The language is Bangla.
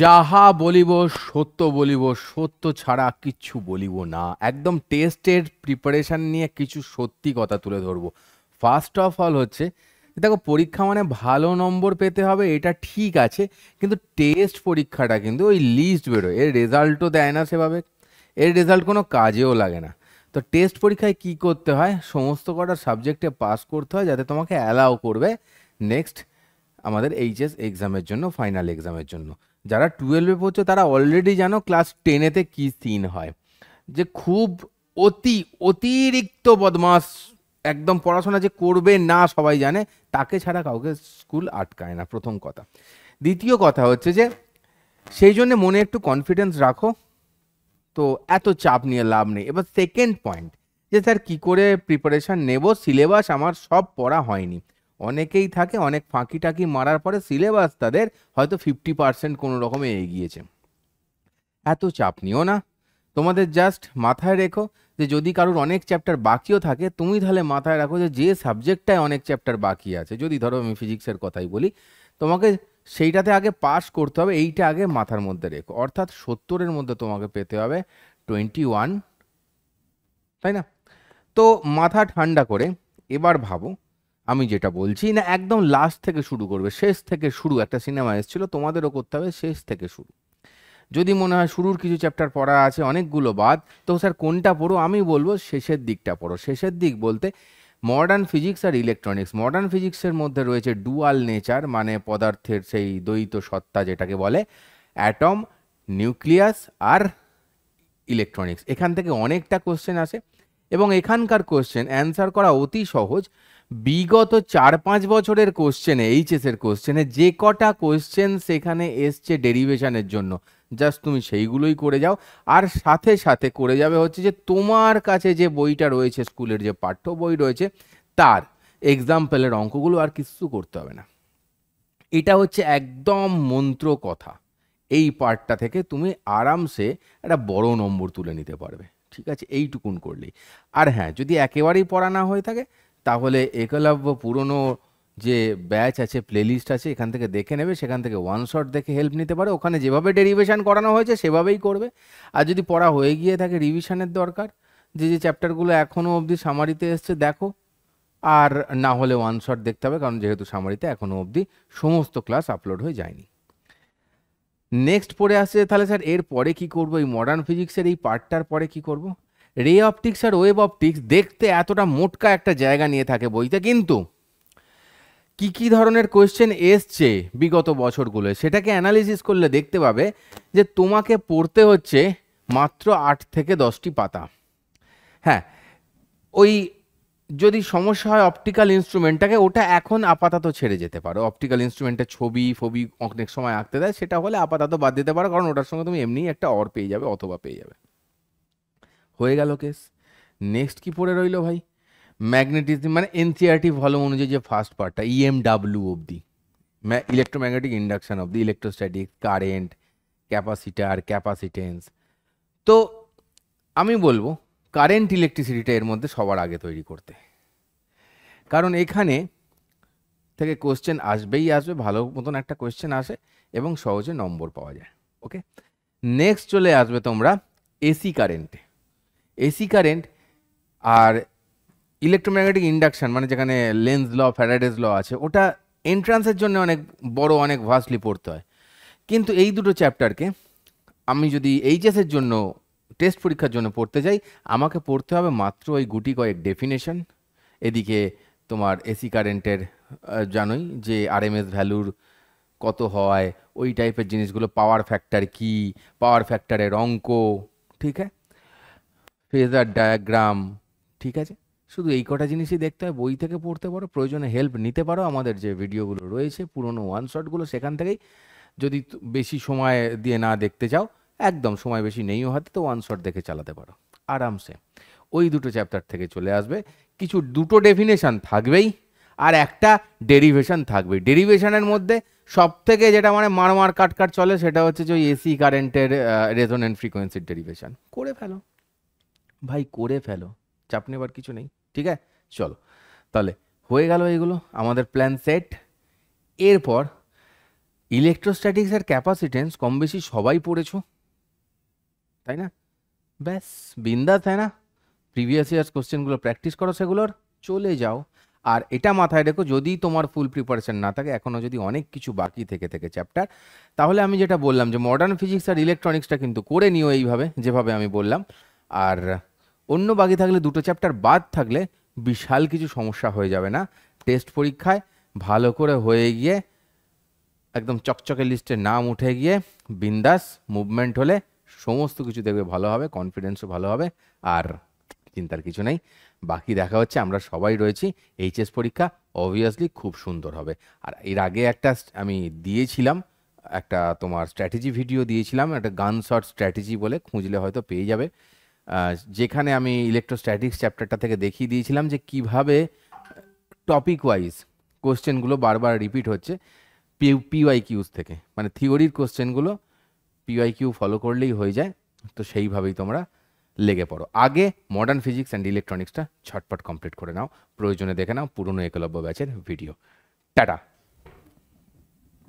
যাহা বলিব সত্য বলিব সত্য ছাড়া কিচ্ছু বলিব না একদম টেস্টের প্রিপারেশান নিয়ে কিছু সত্যি কথা তুলে ধরবো ফার্স্ট অফ অল হচ্ছে দেখো পরীক্ষা মানে ভালো নম্বর পেতে হবে এটা ঠিক আছে কিন্তু টেস্ট পরীক্ষাটা কিন্তু ওই লিস্ট বেরোয় এর রেজাল্টও দেয় না সেভাবে এর রেজাল্ট কোনো কাজেও লাগে না তো টেস্ট পরীক্ষায় কি করতে হয় সমস্ত কটা সাবজেক্টে পাস করতে হয় যাতে তোমাকে অ্যালাউ করবে নেক্সট আমাদের এইচএস এক্সামের জন্য ফাইনাল এক্সামের জন্য যারা টুয়েলভে পড়ছে তারা অলরেডি জানো ক্লাস টেনেতে কি সিন হয় যে খুব অতি অতিরিক্ত বদমাস একদম পড়াশোনা যে করবে না সবাই জানে তাকে ছাড়া কাউকে স্কুল আটকায় না প্রথম কথা দ্বিতীয় কথা হচ্ছে যে সেই জন্য মনে একটু কনফিডেন্স রাখো তো এত চাপ নিয়ে লাভ নেই এবার সেকেন্ড পয়েন্ট যে স্যার কী করে প্রিপারেশান নেব সিলেবাস আমার সব পড়া হয়নি অনেকেই থাকে অনেক ফাঁকি টাকি মারার পরে সিলেবাস তাদের হয়তো ফিফটি পার্সেন্ট কোনো রকমে এগিয়েছে এত চাপ নিও না তোমাদের জাস্ট মাথায় রেখো যে যদি কারোর অনেক চ্যাপ্টার বাকিও থাকে তুমি তাহলে মাথায় রাখো যে যে সাবজেক্টটায় অনেক চ্যাপ্টার বাকি আছে যদি ধরো আমি ফিজিক্সের কথাই বলি তোমাকে সেইটাতে আগে পাস করতে হবে এইটা আগে মাথার মধ্যে রেখো অর্থাৎ সত্তরের মধ্যে তোমাকে পেতে হবে টোয়েন্টি ওয়ান তাই না তো মাথা ঠান্ডা করে এবার ভাবো আমি যেটা বলছি না একদম লাস্ট থেকে শুরু করবে শেষ থেকে শুরু একটা সিনেমা এসেছিল তোমাদেরও করতে হবে শেষ থেকে শুরু যদি মনে হয় শুরুর কিছু চ্যাপ্টার পড়া আছে অনেকগুলো বাদ তো স্যার কোনটা পড়ো আমি বলবো শেষের দিকটা পড়ো শেষের দিক বলতে মডার্ন ফিজিক্স আর ইলেকট্রনিক্স মডার্ন ফিজিক্সের মধ্যে রয়েছে ডুয়াল নেচার মানে পদার্থের সেই দ্বৈত সত্তা যেটাকে বলে অ্যাটম নিউক্লিয়াস আর ইলেকট্রনিক্স এখান থেকে অনেকটা কোশ্চেন আসে এবং এখানকার কোশ্চেন অ্যান্সার করা অতি সহজ বিগত চার পাঁচ বছরের কোশ্চেনে এইচএসের কোশ্চেনে যে কটা কোশ্চেন সেখানে এসছে ডেরিভেশনের জন্য জাস্ট তুমি সেইগুলোই করে যাও আর সাথে সাথে করে যাবে হচ্ছে যে তোমার কাছে যে বইটা রয়েছে স্কুলের যে পাঠ্য বই রয়েছে তার এক্সাম্পলের অঙ্কগুলো আর কিছু করতে হবে না এটা হচ্ছে একদম মন্ত্র কথা এই পার্টটা থেকে তুমি আরামসে একটা বড় নম্বর তুলে নিতে পারবে ঠিক আছে এইটুকুন করলেই আর হ্যাঁ যদি একেবারেই পড়া না হয়ে থাকে তাহলে একলব্য পুরনো যে ব্যাচ আছে প্লেলিস্ট আছে এখান থেকে দেখে নেবে সেখান থেকে ওয়ান শট দেখে হেল্প নিতে পারে ওখানে যেভাবে ডেরিভেশান করানো হয়েছে সেভাবেই করবে আর যদি পড়া হয়ে গিয়ে থাকে রিভিশানের দরকার যে যে চ্যাপ্টারগুলো এখনও অবধি সামারিতে এসছে দেখো আর না হলে ওয়ান শট দেখতে হবে কারণ যেহেতু সামারিতে এখনও অবধি সমস্ত ক্লাস আপলোড হয়ে যায়নি নেক্সট পড়ে আসছে তাহলে স্যার এর পরে কী করবো এই মডার্ন ফিজিক্সের এই পার্টটার পরে কী করবো রে অপটিক্স আর ওয়েব অপটিক্স দেখতে এতটা মোটকা একটা জায়গা নিয়ে থাকে বইতে কিন্তু কি কি ধরনের কোয়েশ্চেন এসছে বিগত বছরগুলোয় সেটাকে অ্যানালিসিস করলে দেখতে পাবে যে তোমাকে পড়তে হচ্ছে মাত্র আট থেকে দশটি পাতা হ্যাঁ ওই যদি সমস্যা হয় অপটিক্যাল ইনস্ট্রুমেন্টটাকে ওটা এখন আপাতত ছেড়ে যেতে পারো অপটিক্যাল ইনস্ট্রুমেন্টের ছবি ফবি অনেক সময় আঁকতে দেয় সেটা হলে আপাতত বাদ দিতে পারো কারণ ওটার সঙ্গে তুমি এমনি একটা অর পেয়ে যাবে অথবা পেয়ে যাবে হয়ে গেল কেস নেক্সট কি পড়ে রইল ভাই ম্যাগনেটিজম মানে এনসিআরটি ভলম অনুযায়ী যে ফার্স্ট পার্টটা ইএমডাব্লিউ অবধি ইলেকট্রোম্যাগনেটিক অব অবধি ইলেকট্রোস্ট্যাটিক কারেন্ট ক্যাপাসিটার ক্যাপাসিটেন্স তো আমি বলবো কারেন্ট ইলেকট্রিসিটিটা এর মধ্যে সবার আগে তৈরি করতে কারণ এখানে থেকে কোশ্চেন আসবেই আসবে ভালো মতন একটা কোশ্চেন আসে এবং সহজে নম্বর পাওয়া যায় ওকে নেক্সট চলে আসবে তোমরা এসি কারেন্টে এসি কারেন্ট আর ইলেকট্রোম্যাগনেটিক ইন্ডাকশান মানে যেখানে লেন্স ল ফ্যারাডেজ ল আছে ওটা এন্ট্রান্সের জন্য অনেক বড় অনেক ভাস্টলি পড়তে হয় কিন্তু এই দুটো চ্যাপ্টারকে আমি যদি এইচএসের জন্য টেস্ট পরীক্ষার জন্য পড়তে যাই আমাকে পড়তে হবে মাত্র ওই গুটি কয়েক ডেফিনেশন এদিকে তোমার এসি কারেন্টের জানোই যে আরএমএস ভ্যালুর কত হয় ওই টাইপের জিনিসগুলো পাওয়ার ফ্যাক্টর কি পাওয়ার ফ্যাক্টরের অঙ্ক ঠিক আছে ফেজার ডায়াগ্রাম ঠিক আছে শুধু এই কটা জিনিসই দেখতে হয় বই থেকে পড়তে পারো প্রয়োজনে হেল্প নিতে পারো আমাদের যে ভিডিওগুলো রয়েছে পুরনো ওয়ান শটগুলো সেখান থেকেই যদি বেশি সময় দিয়ে না দেখতে চাও একদম সময় বেশি নেইও হাতে তো ওয়ান শট দেখে চালাতে পারো আরামসে ওই দুটো চ্যাপ্টার থেকে চলে আসবে কিছু দুটো ডেফিনেশান থাকবেই আর একটা ডেরিভেশন থাকবে ডেরিভেশানের মধ্যে সব থেকে যেটা মানে মারমার কাট কাট চলে সেটা হচ্ছে যে ওই এসি কারেন্টের অ্যান্ড ফ্রিকোয়েন্সির ডেরিভেশান করে ফেলো ভাই করে ফেলো চাপ নেবার কিছু নেই ঠিক আছে চলো তাহলে হয়ে গেল এগুলো আমাদের প্ল্যান সেট এরপর ইলেকট্রোস্ট্যাটিক্স আর ক্যাপাসিটেন্স কম বেশি সবাই পড়েছ তাই না ব্যাস বিন্দাস তাই না প্রিভিয়াস ইয়ার্স কোশ্চেনগুলো প্র্যাকটিস করো সেগুলোর চলে যাও আর এটা মাথায় রেখো যদি তোমার ফুল প্রিপারেশন না থাকে এখনও যদি অনেক কিছু বাকি থেকে থেকে চ্যাপ্টার তাহলে আমি যেটা বললাম যে মডার্ন ফিজিক্স আর ইলেকট্রনিক্সটা কিন্তু করে নিও এইভাবে যেভাবে আমি বললাম আর অন্য বাকি থাকলে দুটো চ্যাপ্টার বাদ থাকলে বিশাল কিছু সমস্যা হয়ে যাবে না টেস্ট পরীক্ষায় ভালো করে হয়ে গিয়ে একদম চকচকে লিস্টে নাম উঠে গিয়ে বিন্দাস মুভমেন্ট হলে সমস্ত কিছু দেখবে ভালো হবে কনফিডেন্সও ভালো হবে আর চিন্তার কিছু নেই বাকি দেখা হচ্ছে আমরা সবাই রয়েছি এইচএস পরীক্ষা অবভিয়াসলি খুব সুন্দর হবে আর এর আগে একটা আমি দিয়েছিলাম একটা তোমার স্ট্র্যাটেজি ভিডিও দিয়েছিলাম একটা গান শট স্ট্র্যাটেজি বলে খুঁজলে হয়তো পেয়ে যাবে যেখানে আমি ইলেকট্রোস্ট্যাটিক্স চ্যাপ্টারটা থেকে দেখিয়ে দিয়েছিলাম যে কিভাবে টপিক ওয়াইজ কোশ্চেনগুলো বারবার রিপিট হচ্ছে পিওয়াই কিউজ থেকে মানে থিওরির কোশ্চেনগুলো পিওয়াই কিউ ফলো করলেই হয়ে যায় তো সেইভাবেই তোমরা লেগে পড়ো আগে মডার্ন ফিজিক্স অ্যান্ড ইলেকট্রনিক্সটা ছটপট কমপ্লিট করে নাও প্রয়োজনে দেখে নাও পুরনো একলব্য ব্যাচের ভিডিও টাটা